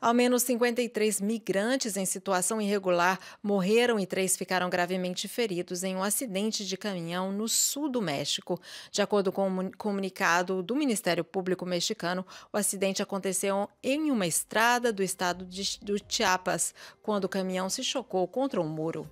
Ao menos 53 migrantes em situação irregular morreram e três ficaram gravemente feridos em um acidente de caminhão no sul do México. De acordo com um comunicado do Ministério Público mexicano, o acidente aconteceu em uma estrada do estado de, do Chiapas, quando o caminhão se chocou contra um muro.